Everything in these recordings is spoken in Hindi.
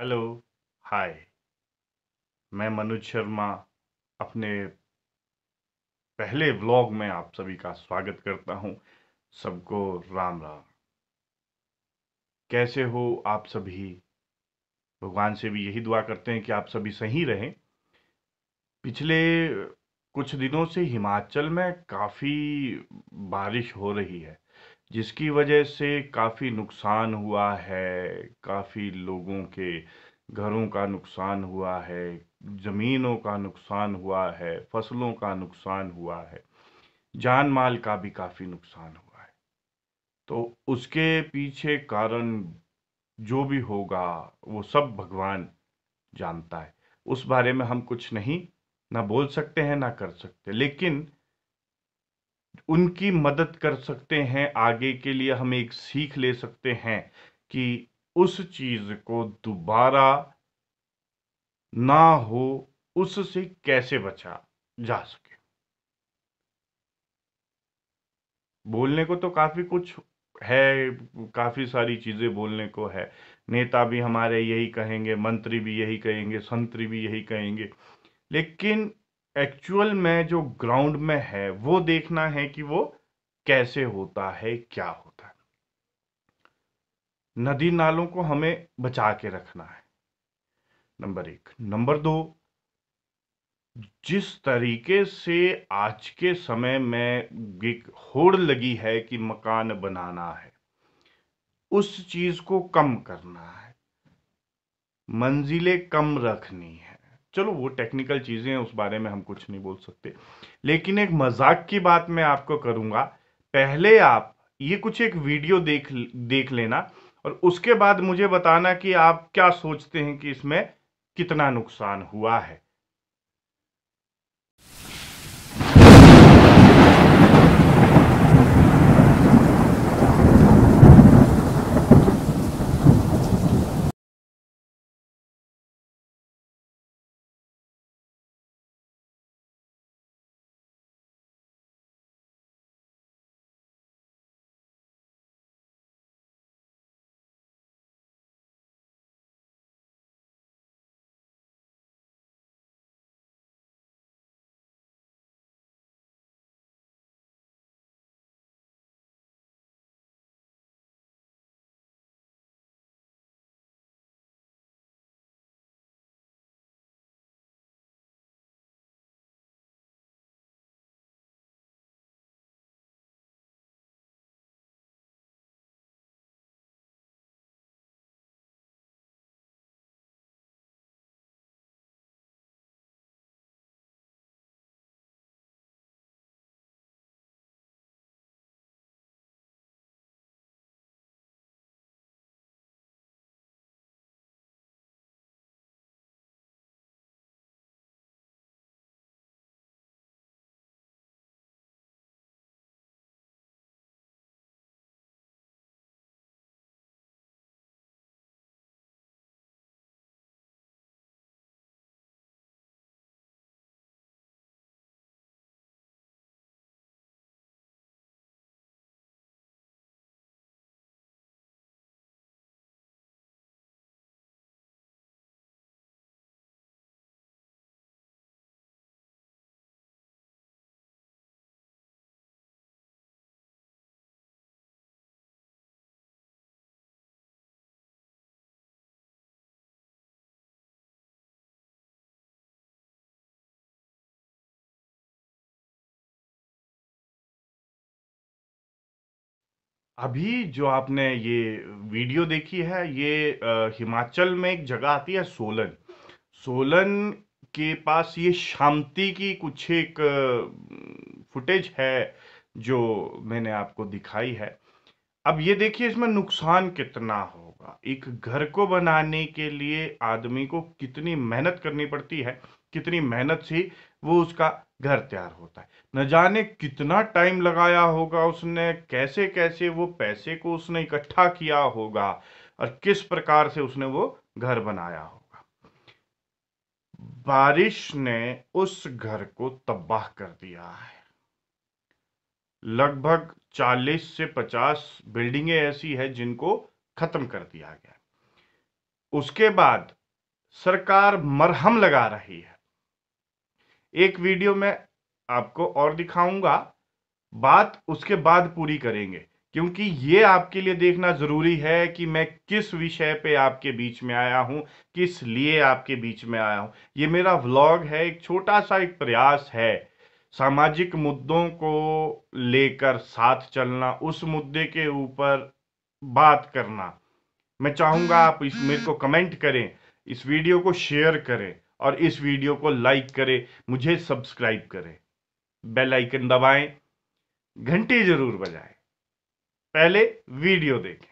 हेलो हाय मैं मनोज शर्मा अपने पहले व्लॉग में आप सभी का स्वागत करता हूं सबको राम राम कैसे हो आप सभी भगवान से भी यही दुआ करते हैं कि आप सभी सही रहें पिछले कुछ दिनों से हिमाचल में काफ़ी बारिश हो रही है जिसकी वजह से काफ़ी नुकसान हुआ है काफ़ी लोगों के घरों का नुकसान हुआ है ज़मीनों का नुकसान हुआ है फसलों का नुकसान हुआ है जान माल का भी काफ़ी नुकसान हुआ है तो उसके पीछे कारण जो भी होगा वो सब भगवान जानता है उस बारे में हम कुछ नहीं ना बोल सकते हैं ना कर सकते लेकिन उनकी मदद कर सकते हैं आगे के लिए हम एक सीख ले सकते हैं कि उस चीज को दोबारा ना हो उससे कैसे बचा जा सके बोलने को तो काफी कुछ है काफी सारी चीजें बोलने को है नेता भी हमारे यही कहेंगे मंत्री भी यही कहेंगे संतरी भी यही कहेंगे लेकिन एक्चुअल में जो ग्राउंड में है वो देखना है कि वो कैसे होता है क्या होता है नदी नालों को हमें बचा के रखना है नंबर एक नंबर दो जिस तरीके से आज के समय में एक होड़ लगी है कि मकान बनाना है उस चीज को कम करना है मंजिलें कम रखनी है चलो वो टेक्निकल चीज़ें हैं उस बारे में हम कुछ नहीं बोल सकते लेकिन एक मजाक की बात मैं आपको करूंगा पहले आप ये कुछ एक वीडियो देख देख लेना और उसके बाद मुझे बताना कि आप क्या सोचते हैं कि इसमें कितना नुकसान हुआ है अभी जो आपने ये वीडियो देखी है ये हिमाचल में एक जगह आती है सोलन सोलन के पास ये शांति की कुछ एक फुटेज है जो मैंने आपको दिखाई है अब ये देखिए इसमें नुकसान कितना होगा एक घर को बनाने के लिए आदमी को कितनी मेहनत करनी पड़ती है कितनी मेहनत से वो उसका घर तैयार होता है न जाने कितना टाइम लगाया होगा उसने कैसे कैसे वो पैसे को उसने इकट्ठा किया होगा और किस प्रकार से उसने वो घर बनाया होगा बारिश ने उस घर को तबाह कर दिया है लगभग 40 से 50 बिल्डिंगें ऐसी है जिनको खत्म कर दिया गया उसके बाद सरकार मरहम लगा रही है एक वीडियो में आपको और दिखाऊंगा बात उसके बाद पूरी करेंगे क्योंकि ये आपके लिए देखना ज़रूरी है कि मैं किस विषय पे आपके बीच में आया हूं किस लिए आपके बीच में आया हूं ये मेरा व्लॉग है एक छोटा सा एक प्रयास है सामाजिक मुद्दों को लेकर साथ चलना उस मुद्दे के ऊपर बात करना मैं चाहूंगा हम्म, आप इस मेरे को हम्म। कमेंट करें इस वीडियो को शेयर करें और इस वीडियो को लाइक करें मुझे सब्सक्राइब करें बेल आइकन दबाएं घंटी जरूर बजाएं पहले वीडियो देखें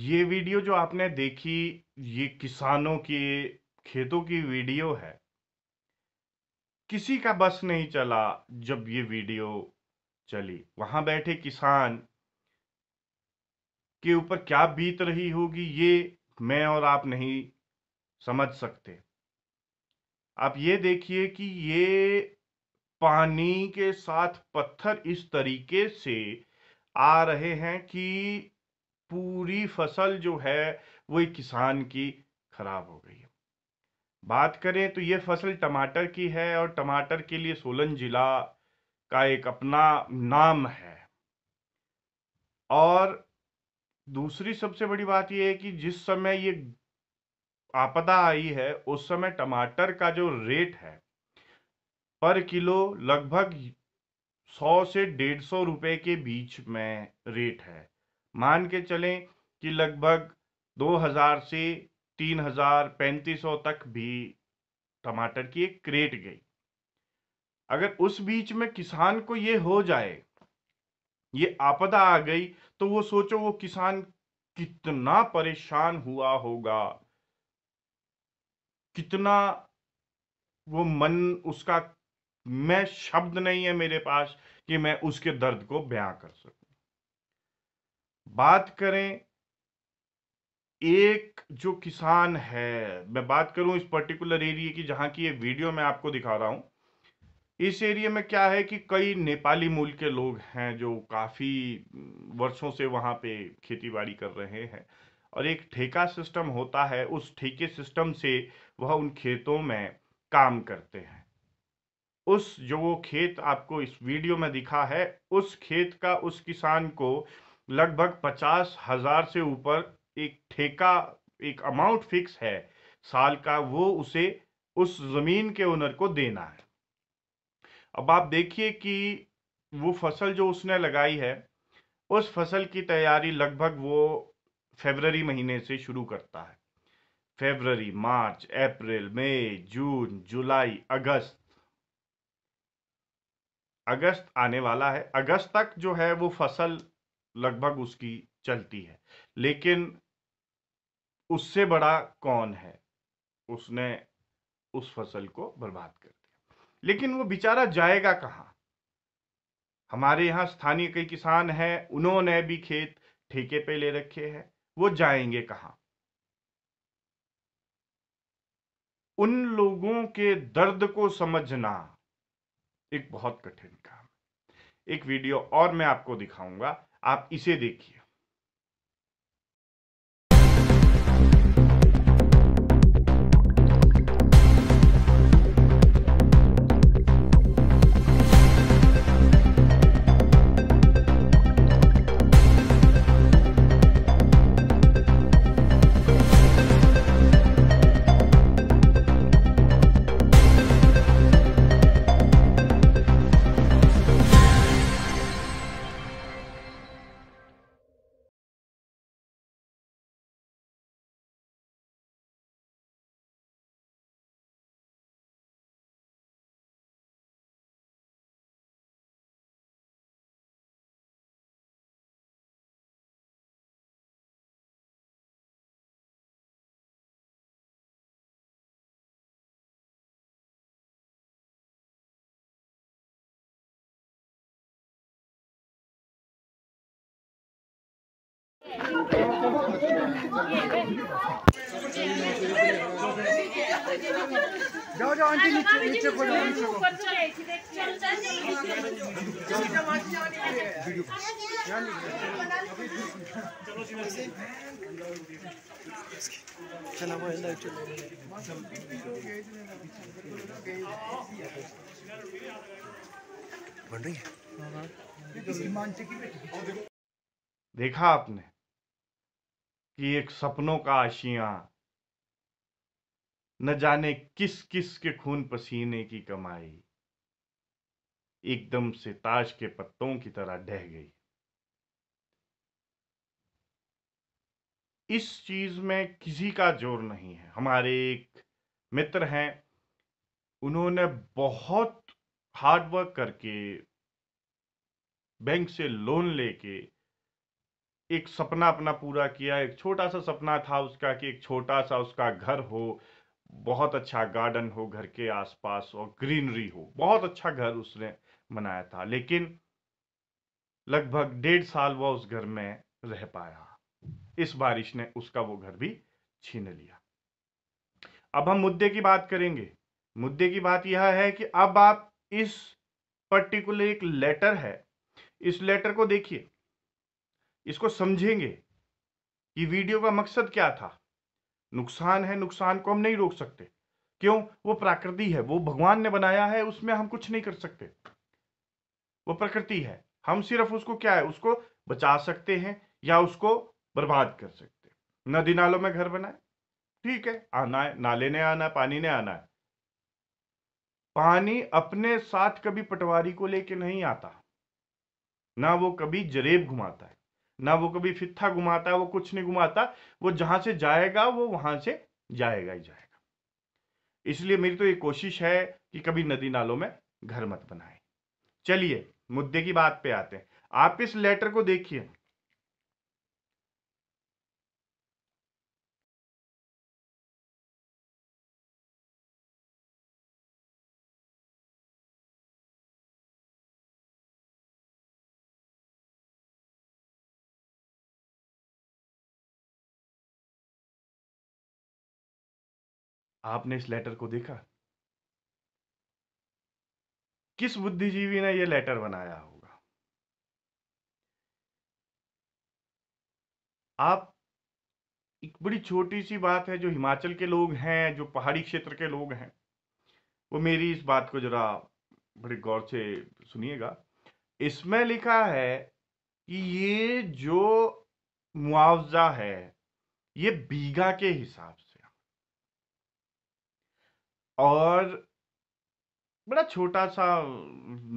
ये वीडियो जो आपने देखी ये किसानों के खेतों की वीडियो है किसी का बस नहीं चला जब ये वीडियो चली वहां बैठे किसान के ऊपर क्या बीत रही होगी ये मैं और आप नहीं समझ सकते आप ये देखिए कि ये पानी के साथ पत्थर इस तरीके से आ रहे हैं कि पूरी फसल जो है वो एक किसान की खराब हो गई है बात करें तो ये फसल टमाटर की है और टमाटर के लिए सोलन जिला का एक अपना नाम है और दूसरी सबसे बड़ी बात यह है कि जिस समय ये आपदा आई है उस समय टमाटर का जो रेट है पर किलो लगभग सौ से डेढ़ सौ रुपए के बीच में रेट है मान के चलें कि लगभग 2000 से 3000 3500 तक भी टमाटर की एक क्रेट गई अगर उस बीच में किसान को ये हो जाए ये आपदा आ गई तो वो सोचो वो किसान कितना परेशान हुआ होगा कितना वो मन उसका मैं शब्द नहीं है मेरे पास कि मैं उसके दर्द को बयां कर सकूं बात करें एक जो किसान है मैं बात करूं इस पर्टिकुलर एरिया की जहां की ये वीडियो मैं आपको दिखा रहा हूं इस एरिया में क्या है कि कई नेपाली मूल के लोग हैं जो काफ़ी वर्षों से वहां पे खेतीबाड़ी कर रहे हैं और एक ठेका सिस्टम होता है उस ठेके सिस्टम से वह उन खेतों में काम करते हैं उस जो वो खेत आपको इस वीडियो में दिखा है उस खेत का उस किसान को लगभग पचास हजार से ऊपर एक ठेका एक अमाउंट फिक्स है साल का वो उसे उस जमीन के ओनर को देना है अब आप देखिए कि वो फसल जो उसने लगाई है उस फसल की तैयारी लगभग वो फेबररी महीने से शुरू करता है फेबररी मार्च अप्रैल मई जून जुलाई अगस्त अगस्त आने वाला है अगस्त तक जो है वो फसल लगभग उसकी चलती है लेकिन उससे बड़ा कौन है उसने उस फसल को बर्बाद कर दिया लेकिन वो बेचारा जाएगा कहाँ हमारे यहाँ स्थानीय कई किसान हैं उन्होंने भी खेत ठेके पे ले रखे हैं वो जाएंगे कहाँ उन लोगों के दर्द को समझना एक बहुत कठिन काम एक वीडियो और मैं आपको दिखाऊंगा आप इसे देखिए जाओ जाओ आंटी नीचे नीचे को जाओ नीचे को चलो चलो चलो चलो चलो बन रही है हाँ, हाँ। देखा आपने कि एक सपनों का आशिया न जाने किस किस के खून पसीने की कमाई एकदम से ताश के पत्तों की तरह ढह गई इस चीज में किसी का जोर नहीं है हमारे एक मित्र हैं उन्होंने बहुत हार्डवर्क करके बैंक से लोन लेके एक सपना अपना पूरा किया एक छोटा सा सपना था उसका कि एक छोटा सा उसका घर हो बहुत अच्छा गार्डन हो घर के आसपास और ग्रीनरी हो बहुत अच्छा घर उसने बनाया था लेकिन लगभग डेढ़ साल वह उस घर में रह पाया इस बारिश ने उसका वो घर भी छीन लिया अब हम मुद्दे की बात करेंगे मुद्दे की बात यह है कि अब आप इस पर्टिकुलर एक लेटर है इस लेटर को देखिए इसको समझेंगे कि वीडियो का मकसद क्या था नुकसान है नुकसान को हम नहीं रोक सकते क्यों वो प्रकृति है वो भगवान ने बनाया है उसमें हम कुछ नहीं कर सकते वो प्रकृति है हम सिर्फ उसको क्या है उसको बचा सकते हैं या उसको बर्बाद कर सकते हैं नदी नालों में घर बनाए ठीक है आना है नाले ने आना है पानी ने आना है पानी अपने साथ कभी पटवारी को लेके नहीं आता ना वो कभी जरेब घुमाता है ना वो कभी फिथा घुमाता है वो कुछ नहीं घुमाता वो जहां से जाएगा वो वहां से जाएगा ही जाएगा इसलिए मेरी तो ये कोशिश है कि कभी नदी नालों में घर मत बनाए चलिए मुद्दे की बात पे आते हैं आप इस लेटर को देखिए आपने इस लेटर को देखा किस बुद्धिजीवी ने यह लेटर बनाया होगा आप एक बड़ी छोटी सी बात है जो हिमाचल के लोग हैं जो पहाड़ी क्षेत्र के लोग हैं वो मेरी इस बात को जरा बड़े गौर से सुनिएगा इसमें लिखा है कि ये जो मुआवजा है ये बीघा के हिसाब और बड़ा छोटा-सा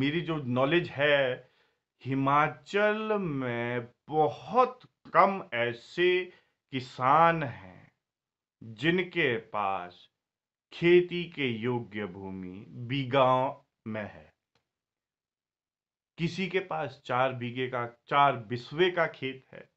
मेरी जो नॉलेज है, हिमाचल में बहुत कम ऐसे किसान हैं, जिनके पास खेती के योग्य भूमि बीघा में है। किसी के पास चार बीघे का चार बिस्वे का खेत है,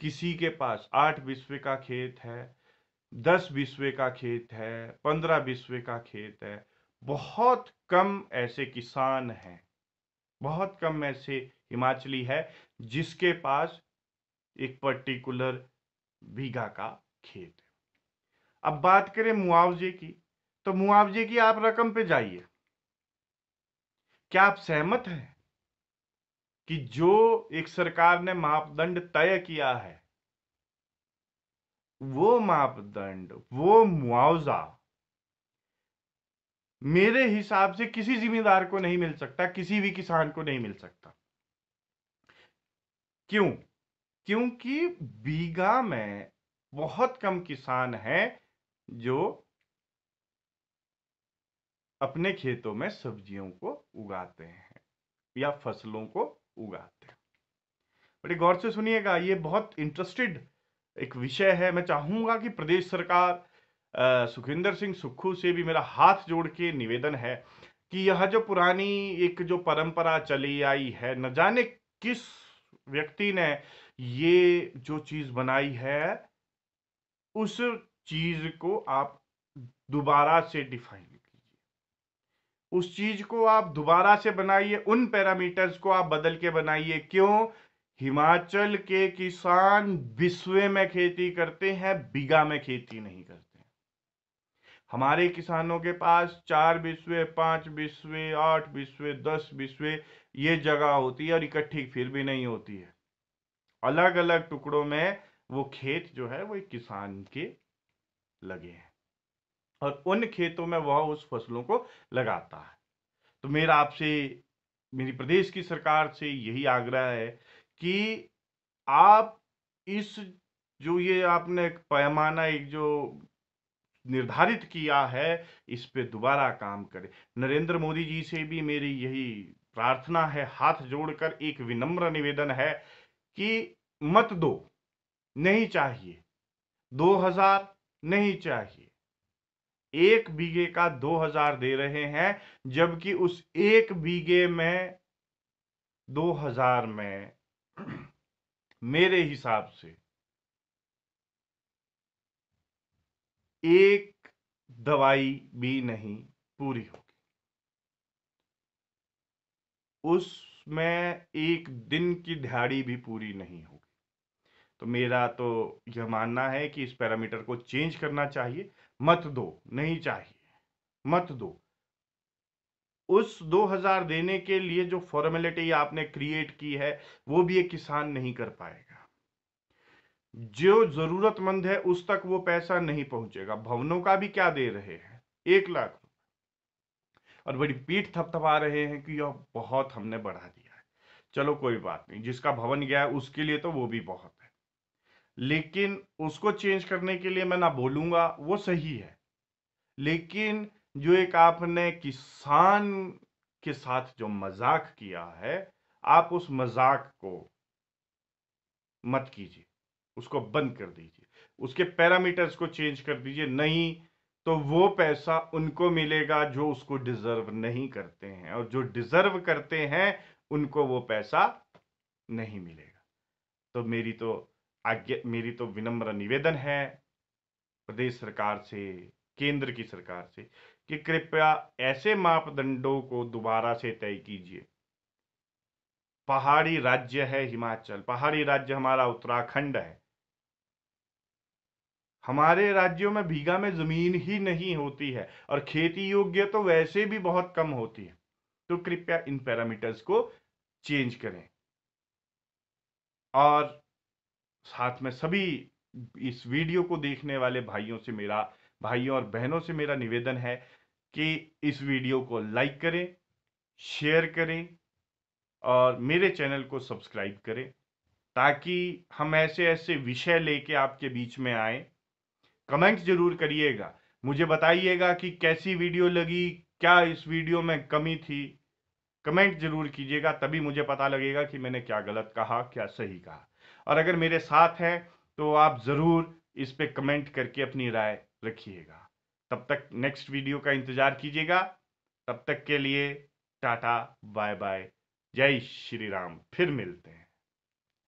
किसी के पास आठ बिस्वे का खेत है। दस बीसवे का खेत है पंद्रह बीसवे का खेत है बहुत कम ऐसे किसान हैं बहुत कम ऐसे हिमाचली है जिसके पास एक पर्टिकुलर बीघा का खेत है अब बात करें मुआवजे की तो मुआवजे की आप रकम पे जाइए क्या आप सहमत हैं कि जो एक सरकार ने मापदंड तय किया है वो मापदंड वो मुआवजा मेरे हिसाब से किसी जिम्मेदार को नहीं मिल सकता किसी भी किसान को नहीं मिल सकता क्यों क्योंकि बीघा में बहुत कम किसान हैं जो अपने खेतों में सब्जियों को उगाते हैं या फसलों को उगाते हैं बड़े गौर से सुनिएगा ये बहुत इंटरेस्टेड एक विषय है मैं चाहूंगा कि प्रदेश सरकार सुखविंदर सिंह सुक्खू से भी मेरा हाथ जोड़ के निवेदन है कि यह जो पुरानी एक जो परंपरा चली आई है न जाने किस व्यक्ति ने ये जो चीज बनाई है उस चीज को आप दोबारा से डिफाइन कीजिए उस चीज को आप दोबारा से बनाइए उन पैरामीटर्स को आप बदल के बनाइए क्यों हिमाचल के किसान विश्व में खेती करते हैं बीघा में खेती नहीं करते हमारे किसानों के पास चार बिस्वे पांच बिस्वे आठ बिस्वे दस विश्व ये जगह होती है और इकट्ठी फिर भी नहीं होती है अलग अलग टुकड़ों में वो खेत जो है वो किसान के लगे हैं और उन खेतों में वह उस फसलों को लगाता है तो मेरा आपसे मेरी प्रदेश की सरकार से यही आग्रह है कि आप इस जो ये आपने एक पैमाना एक जो निर्धारित किया है इस पे दोबारा काम करें नरेंद्र मोदी जी से भी मेरी यही प्रार्थना है हाथ जोड़कर एक विनम्र निवेदन है कि मत दो नहीं चाहिए दो हजार नहीं चाहिए एक बीघे का दो हजार दे रहे हैं जबकि उस एक बीघे में दो हजार में मेरे हिसाब से एक दवाई भी नहीं पूरी होगी उसमें एक दिन की दिहाड़ी भी पूरी नहीं होगी तो मेरा तो यह मानना है कि इस पैरामीटर को चेंज करना चाहिए मत दो नहीं चाहिए मत दो उस 2000 देने के लिए जो फॉर्मेलिटी आपने क्रिएट की है वो भी एक किसान नहीं कर पाएगा जो जरूरतमंद है उस तक वो पैसा नहीं पहुंचेगा भवनों का भी क्या दे रहे हैं एक लाख और बड़ी पीठ थपथपा रहे हैं कि यह बहुत हमने बढ़ा दिया है चलो कोई बात नहीं जिसका भवन गया है उसके लिए तो वो भी बहुत है लेकिन उसको चेंज करने के लिए मैं ना बोलूंगा वो सही है लेकिन जो एक आपने किसान के साथ जो मजाक किया है आप उस मजाक को मत कीजिए उसको बंद कर दीजिए उसके पैरामीटर्स को चेंज कर दीजिए नहीं तो वो पैसा उनको मिलेगा जो उसको डिजर्व नहीं करते हैं और जो डिजर्व करते हैं उनको वो पैसा नहीं मिलेगा तो मेरी तो आज्ञा मेरी तो विनम्र निवेदन है प्रदेश सरकार से केंद्र की सरकार से कि कृपया ऐसे मापदंडों को दोबारा से तय कीजिए पहाड़ी राज्य है हिमाचल पहाड़ी राज्य हमारा उत्तराखंड है हमारे राज्यों में भीगा में जमीन ही नहीं होती है और खेती योग्य तो वैसे भी बहुत कम होती है तो कृपया इन पैरामीटर्स को चेंज करें और साथ में सभी इस वीडियो को देखने वाले भाइयों से मेरा भाइयों और बहनों से मेरा निवेदन है कि इस वीडियो को लाइक करें शेयर करें और मेरे चैनल को सब्सक्राइब करें ताकि हम ऐसे ऐसे विषय लेके आपके बीच में आए कमेंट जरूर करिएगा मुझे बताइएगा कि कैसी वीडियो लगी क्या इस वीडियो में कमी थी कमेंट जरूर कीजिएगा तभी मुझे पता लगेगा कि मैंने क्या गलत कहा क्या सही कहा और अगर मेरे साथ हैं तो आप ज़रूर इस पर कमेंट करके अपनी राय रखिएगा तब तक नेक्स्ट वीडियो का इंतजार कीजिएगा तब तक के लिए टाटा बाय बाय जय श्री राम फिर मिलते हैं